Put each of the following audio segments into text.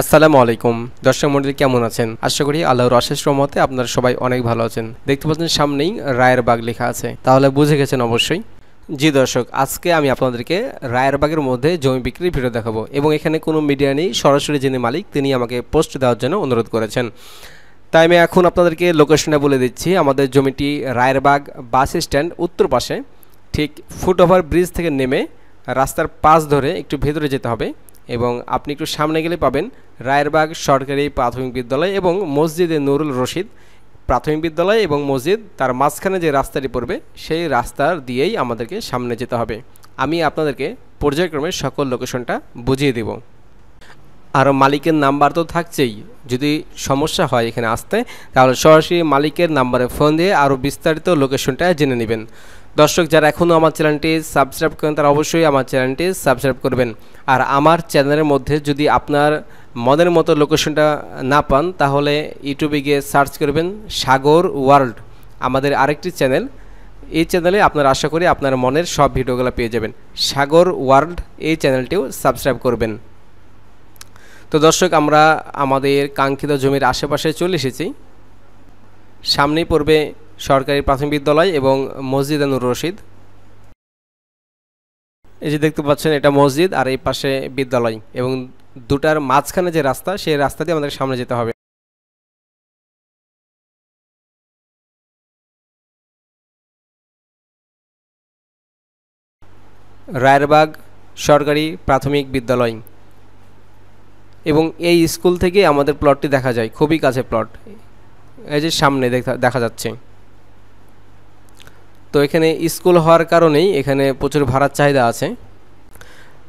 আসসালামু আলাইকুম দর্শক মন্ডলী কেমন আছেন আশা করি আল্লাহর অশেষ রহমতে আপনারা সবাই অনেক ভালো আছেন দেখতে পাচ্ছেন সামনেই রায়ের বাগ লেখা আছে তাহলে বুঝে গেছেন অবশ্যই জি দর্শক আজকে আমি আপনাদেরকে রায়েরবাগের মধ্যে জমি বিক্রির ভিডিও দেখাবো এবং এখানে কোনো মিডিয়া নেই সরাসরি যিনি মালিক তিনি আমাকে পোস্ট দেওয়ার জন্য অনুরোধ করেছেন তাই আমি এখন আপনাদেরকে লোকেশনে বলে দিচ্ছি আমাদের জমিটি রায়েরবাগ বাস স্ট্যান্ড উত্তর পাশে ঠিক ফুট ওভার ব্রিজ থেকে নেমে রাস্তার পাশ ধরে একটু ভেতরে যেতে হবে এবং আপনি একটু সামনে গেলে পাবেন রায়েরবাগ সরকারি প্রাথমিক বিদ্যালয় এবং মসজিদে নুরুল রশিদ প্রাথমিক বিদ্যালয় এবং মসজিদ তার মাঝখানে যে রাস্তাটি পড়বে সেই রাস্তার দিয়েই আমাদেরকে সামনে যেতে হবে আমি আপনাদেরকে পর্যায়ক্রমে সকল লোকেশনটা বুঝিয়ে দেব আর মালিকের নাম্বার তো থাকছেই যদি সমস্যা হয় এখানে আসতে তাহলে সরাসরি মালিকের নাম্বারে ফোন দিয়ে আরও বিস্তারিত লোকেশনটা জেনে নেবেন দর্শক যারা এখনও আমার চ্যানেলটি সাবস্ক্রাইব করেন তারা অবশ্যই আমার চ্যানেলটি সাবস্ক্রাইব করবেন আর আমার চ্যানেলের মধ্যে যদি আপনার মনের মতো লোকেশনটা না পান তাহলে ইউটিউবে গিয়ে সার্চ করবেন সাগর ওয়ার্ল্ড আমাদের আরেকটি চ্যানেল এই চ্যানেলে আপনার আশা করি আপনার মনের সব ভিডিওগুলো পেয়ে যাবেন সাগর ওয়ার্ল্ড এই চ্যানেলটিও সাবস্ক্রাইব করবেন তো দর্শক আমরা আমাদের কাঙ্ক্ষিত জমির আশেপাশে চলে এসেছি সামনেই পড়বে সরকারি প্রাথমিক বিদ্যালয় এবং মসজিদ নুর রশিদ এই যে দেখতে পাচ্ছেন এটা মসজিদ আর এই পাশে বিদ্যালয় এবং দুটার মাঝখানে যে রাস্তা সেই রাস্তা দিয়ে আমাদের সামনে যেতে হবে রায়েরবাগ সরকারি প্রাথমিক বিদ্যালয় এবং এই স্কুল থেকে আমাদের প্লটটি দেখা যায় খুবই কাছে প্লট এই যে সামনে দেখা যাচ্ছে তো এখানে স্কুল হওয়ার কারণেই এখানে প্রচুর ভাড়ার চাহিদা আছে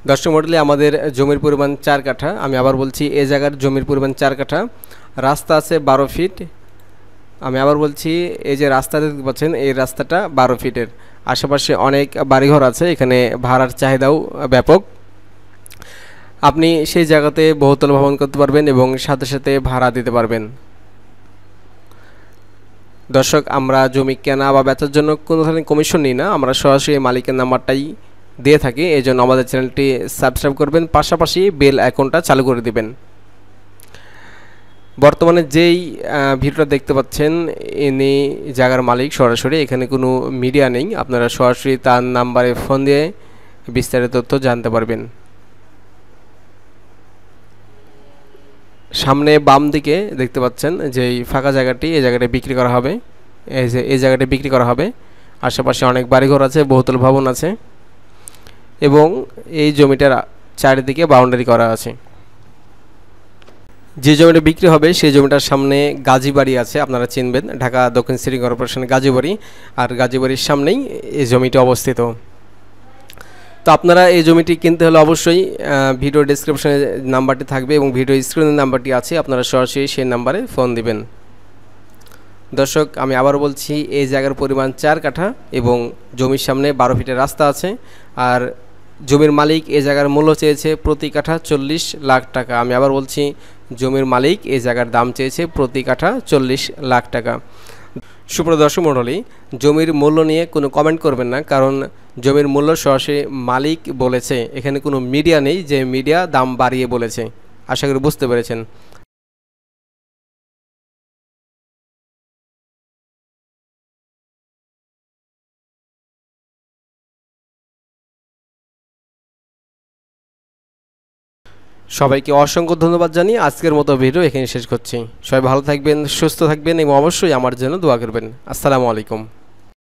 দশম মডেলে আমাদের জমির পরিমাণ চার কাঠা আমি আবার বলছি এ জায়গার জমির পরিমাণ চার কাঠা রাস্তা আছে বারো ফিট আমি আবার বলছি এই যে রাস্তা দেখতে পাচ্ছেন এই রাস্তাটা বারো ফিটের আশেপাশে অনেক বাড়িঘর আছে এখানে ভাড়ার চাহিদাও ব্যাপক আপনি সেই জায়গাতে বহুতল ভ্রমণ করতে পারবেন এবং সাথে সাথে ভাড়া দিতে পারবেন দর্শক আমরা জমি কেনা বা বেচার জন্য কোনো ধরনের কমিশন নিই না আমরা সরাসরি মালিকের নাম্বারটাই দিয়ে থাকি এই জন্য আমাদের চ্যানেলটি সাবস্ক্রাইব করবেন পাশাপাশি বেল অ্যাকাউন্টটা চালু করে দিবেন বর্তমানে যেই ভিডিওটা দেখতে পাচ্ছেন ইনি জায়গার মালিক সরাসরি এখানে কোনো মিডিয়া নেই আপনারা সরাসরি তার নাম্বারে ফোন দিয়ে বিস্তারিত তথ্য জানতে পারবেন সামনে বাম দিকে দেখতে পাচ্ছেন যে ফাঁকা জায়গাটি এই জায়গাটি বিক্রি করা হবে এই যে এই জায়গাটি বিক্রি করা হবে আশেপাশে অনেক বাড়িঘর আছে বহুতল ভবন আছে এবং এই জমিটার চারিদিকে বাউন্ডারি করা আছে যে জমিটা বিক্রি হবে সেই জমিটার সামনে গাজীবাড়ি আছে আপনারা চিনবেন ঢাকা দক্ষিণ সিটি কর্পোরেশন গাজীবাড়ি আর গাজীবাড়ির সামনেই এই জমিটি অবস্থিত তো আপনারা এই জমিটি কিনতে হলে অবশ্যই ভিডিও ডিসক্রিপশনে নাম্বারটি থাকবে এবং ভিডিও স্ক্রিনের নাম্বারটি আছে আপনারা সরাসরি সেই নাম্বারে ফোন দিবেন দর্শক আমি আবার বলছি এই জায়গার পরিমাণ চার কাঠা এবং জমির সামনে বারো ফিটের রাস্তা আছে আর জমির মালিক এই জায়গার মূল্য চেয়েছে প্রতি কাঠা চল্লিশ লাখ টাকা আমি আবার বলছি জমির মালিক এই জায়গার দাম চেয়েছে প্রতি কাঠা চল্লিশ লাখ টাকা সুপ্রদর্শক মণ্ডলী জমির মূল্য নিয়ে কোনো কমেন্ট করবেন না কারণ জমির মূল্য সরাসরি মালিক বলেছে এখানে কোনো মিডিয়া নেই যে মিডিয়া দাম বাড়িয়ে বলেছে আশা করি বুঝতে পেরেছেন সবাইকে অসংখ্য ধন্যবাদ জানিয়ে আজকের মতো ভিডিও এখানে শেষ করছি সবাই ভালো থাকবেন সুস্থ থাকবেন এবং অবশ্যই আমার জন্য দোয়া করবেন আসসালামু আলাইকুম